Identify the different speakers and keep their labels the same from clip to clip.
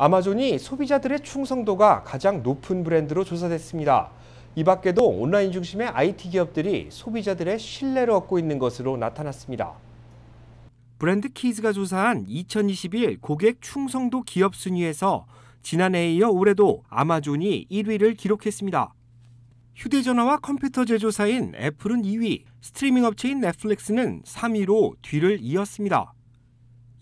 Speaker 1: 아마존이 소비자들의 충성도가 가장 높은 브랜드로 조사됐습니다. 이 밖에도 온라인 중심의 IT 기업들이 소비자들의 신뢰를 얻고 있는 것으로 나타났습니다. 브랜드 키즈가 조사한 2021 고객 충성도 기업 순위에서 지난해에 이어 올해도 아마존이 1위를 기록했습니다. 휴대전화와 컴퓨터 제조사인 애플은 2위, 스트리밍 업체인 넷플릭스는 3위로 뒤를 이었습니다.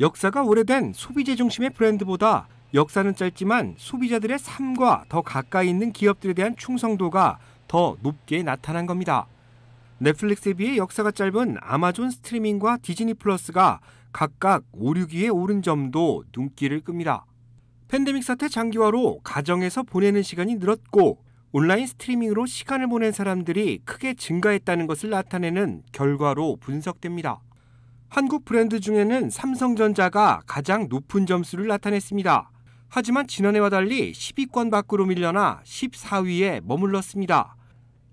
Speaker 1: 역사가 오래된 소비재 중심의 브랜드보다 역사는 짧지만 소비자들의 삶과 더 가까이 있는 기업들에 대한 충성도가 더 높게 나타난 겁니다. 넷플릭스에 비해 역사가 짧은 아마존 스트리밍과 디즈니 플러스가 각각 5, 6위에 오른 점도 눈길을 끕니다. 팬데믹 사태 장기화로 가정에서 보내는 시간이 늘었고 온라인 스트리밍으로 시간을 보낸 사람들이 크게 증가했다는 것을 나타내는 결과로 분석됩니다. 한국 브랜드 중에는 삼성전자가 가장 높은 점수를 나타냈습니다. 하지만 지난해와 달리 10위권 밖으로 밀려나 14위에 머물렀습니다.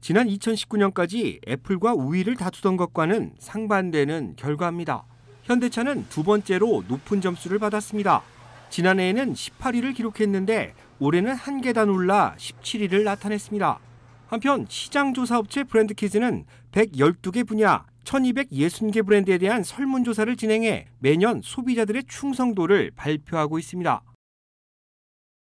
Speaker 1: 지난 2019년까지 애플과 우위를 다투던 것과는 상반되는 결과입니다. 현대차는 두 번째로 높은 점수를 받았습니다. 지난해에는 18위를 기록했는데 올해는 한 계단 올라 17위를 나타냈습니다. 한편 시장조사업체 브랜드키즈는 112개 분야 1260개 브랜드에 대한 설문조사를 진행해 매년 소비자들의 충성도를 발표하고 있습니다.